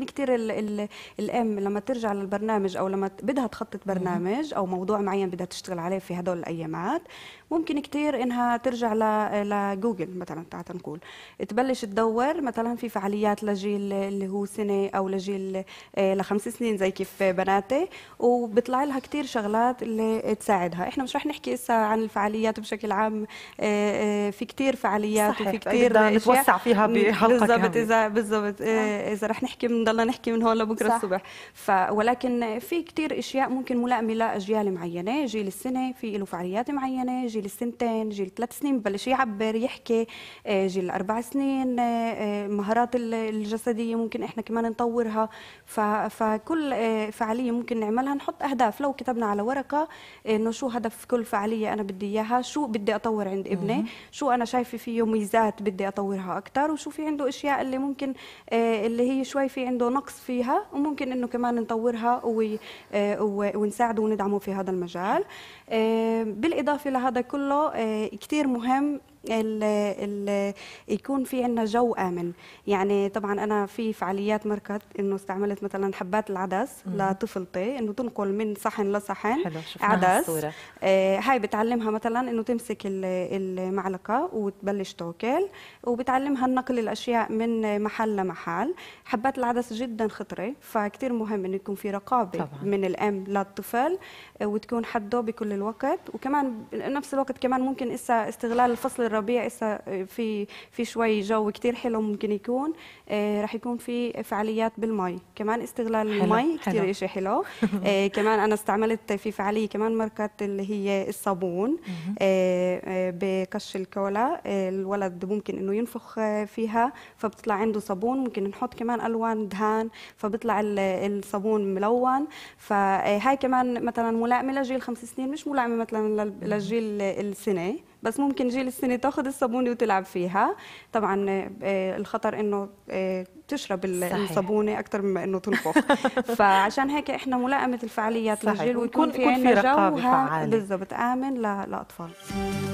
يمكن كثير الام لما ترجع للبرنامج او لما بدها تخطط برنامج او موضوع معين بدها تشتغل عليه في هدول الايامات ممكن كثير انها ترجع لجوجل مثلا تعال نقول تبلش تدور مثلا في فعاليات لجيل اللي هو سنه او لجيل آه، لخمس سنين زي كيف بناتي وبيطلع لها كثير شغلات اللي تساعدها احنا مش رح نحكي هسه عن الفعاليات بشكل عام آه، آه، في كثير فعاليات صحيح. وفي كثير نتوسع فيها بحلقه بالضبط اذا بالضبط اذا رح نحكي من نضلنا نحكي من هون لبكره صح. الصبح ف ولكن في كثير اشياء ممكن ملائمه لاجيال معينه جيل السنه في له فعاليات معينه جيل السنتين جيل ثلاث سنين ببلش يعبر يحكي آه، جيل اربع سنين آه، آه، مهارات الجسديه ممكن احنا كمان نطورها ف... فكل فعاليه ممكن نعملها نحط اهداف لو كتبنا على ورقه انه شو هدف كل فعاليه انا بدي اياها شو بدي اطور عند ابني شو انا شايفه فيه ميزات بدي اطورها اكثر وشو في عنده اشياء اللي ممكن اللي هي شوي في عنده عنده نقص فيها وممكن انه كمان نطورها آه، ونساعده وندعمه في هذا المجال آه، بالاضافه لهذا كله آه، كثير مهم ال الـ يكون في عندنا جو امن يعني طبعا انا في فعاليات مركز انه استعملت مثلا حبات العدس مم. لطفلتي انه تنقل من صحن لصحن حلو عدس آه هاي بتعلمها مثلا انه تمسك المعلقه وتبلش توكل وبتعلمها نقل الاشياء من محل لمحل حبات العدس جدا خطره فكتير مهم انه يكون في رقابه طبعا. من الام للطفل آه، وتكون حده بكل الوقت وكمان نفس الوقت كمان ممكن استغلال الفصل الربيع في في شوي جو كثير حلو ممكن يكون آه، رح يكون في فعاليات بالمي كمان استغلال حلو. المي كثير شيء حلو, حلو. آه، كمان انا استعملت في فعاليه كمان ماركه اللي هي الصابون آه، بقش الكولا الولد ممكن انه ينفخ فيها فبتطلع عنده صابون ممكن نحط كمان الوان دهان فبيطلع الصابون ملون فهاي كمان مثلا ملائمه لجيل خمس سنين مش ملائمه مثلا للجيل السنه بس ممكن جيل السنه تاخذ الصابونه وتلعب فيها طبعا آه، الخطر انه آه، تشرب الصابونه اكثر مما انه تنفخ فعشان هيك احنا ملائمه الفعاليات للجيل ويكون في عندنا جو بالضبط امن للاطفال